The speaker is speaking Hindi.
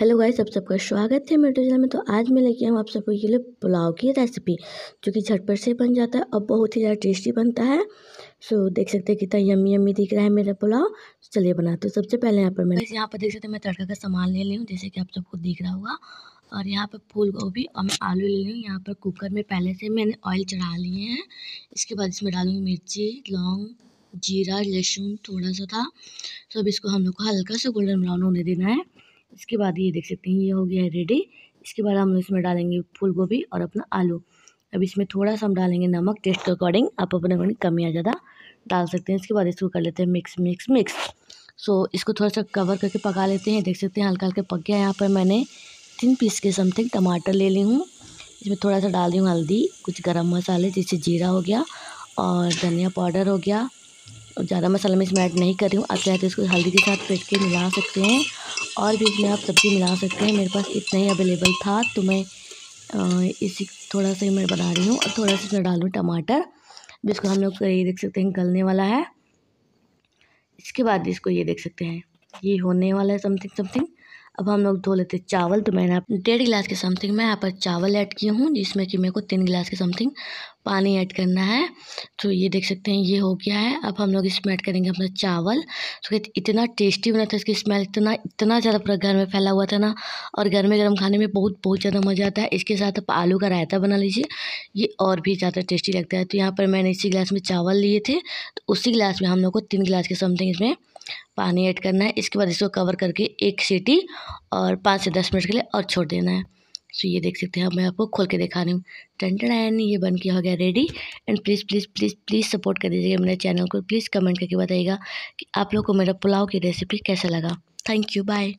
हेलो गाइस सब सबका स्वागत है मेरे चैनल में तो आज मैं लेके आऊँ आप सबको के लिए पुलाव की रेसिपी जो कि झटपट से बन जाता है और बहुत ही ज़्यादा टेस्टी बनता है सो देख सकते हैं कितना यम्मी यम्मी दिख रहा है मेरा पुलाव चलिए बनाते हैं सबसे पहले यहाँ पर मैं यहाँ पर देख सकते हैं मैं तड़का का सामान ले ली हूँ जैसे कि आप सबको दिख रहा होगा और यहाँ पर फूल गोभी और मैं आलू ले ली हूँ यहाँ पर कुकर में पहले से मैंने ऑयल चढ़ा लिए हैं इसके बाद इसमें डालूँगी मिर्ची लौंग जीरा लहसुन थोड़ा सा था सब तो इसको हम लोग को हल्का सा गोल्डन ब्राउन होने देना है इसके बाद ये देख सकते हैं ये हो गया है रेडी इसके बाद हम इसमें डालेंगे फूल गोभी और अपना आलू अब इसमें थोड़ा सा हम डालेंगे नमक टेस्ट के अकॉर्डिंग आप अपने अकॉर्डिंग कम या ज़्यादा डाल सकते हैं इसके बाद इसको कर लेते हैं मिक्स मिक्स मिक्स सो इसको थोड़ा सा कवर करके पका लेते हैं देख सकते हैं हल्का हल्का पक गया यहाँ पर मैंने तीन पीस के समथिंग टमाटर ले ली हूँ इसमें थोड़ा सा डाल दी हूँ हल्दी कुछ गर्म मसाले जैसे जीरा हो गया और धनिया पाउडर हो गया और ज़्यादा मसाला मैं इसमें ऐड नहीं कर रही हूँ आप चाहे तो इसको हल्दी के साथ पेट के मिला सकते हैं और भी इसमें आप सब्ज़ी मिला सकते हैं मेरे पास इतना ही अवेलेबल था तो मैं इसी थोड़ा सा मैं बना रही हूँ और थोड़ा सा इसमें डालूँ टमाटर जिसको हम लोग ये देख सकते हैं गलने वाला है इसके बाद इसको ये देख सकते हैं ये होने वाला है समथिंग समथिंग अब हम लोग धो लेते चावल तो मैंने डेढ़ गिलास के समथिंग मैं यहाँ पर चावल ऐड किए हूँ जिसमें कि मेरे को तीन गिलास के समथिंग पानी ऐड करना है तो ये देख सकते हैं ये हो गया है अब हम लोग इसमें ऐड करेंगे अपना चावल तो इतना टेस्टी बना था इसकी स्मेल इतना इतना ज़्यादा पूरा घर में फैला हुआ था ना और घर में गर्म खाने में बहुत बहुत ज़्यादा मज़ा आता है इसके साथ आप आलू का रायता बना लीजिए ये और भी ज़्यादा टेस्टी लगता है तो यहाँ पर मैंने इसी गिलास में चावल लिए थे तो उसी गिलास में हम लोग को तीन गिलास के समथिंग इसमें पानी ऐड करना है इसके बाद इसको कवर करके एक सीटी और पाँच से दस मिनट के लिए और छोड़ देना है सो ये देख सकते हैं अब मैं आपको खोल के दिखा रही हूँ टन टन ये बन के हो गया ready and please please please please support कर दीजिएगा मेरे चैनल को प्लीज़ कमेंट करके बताइएगा कि आप लोग को मेरा पुलाव की रेसिपी कैसा लगा थैंक यू बाय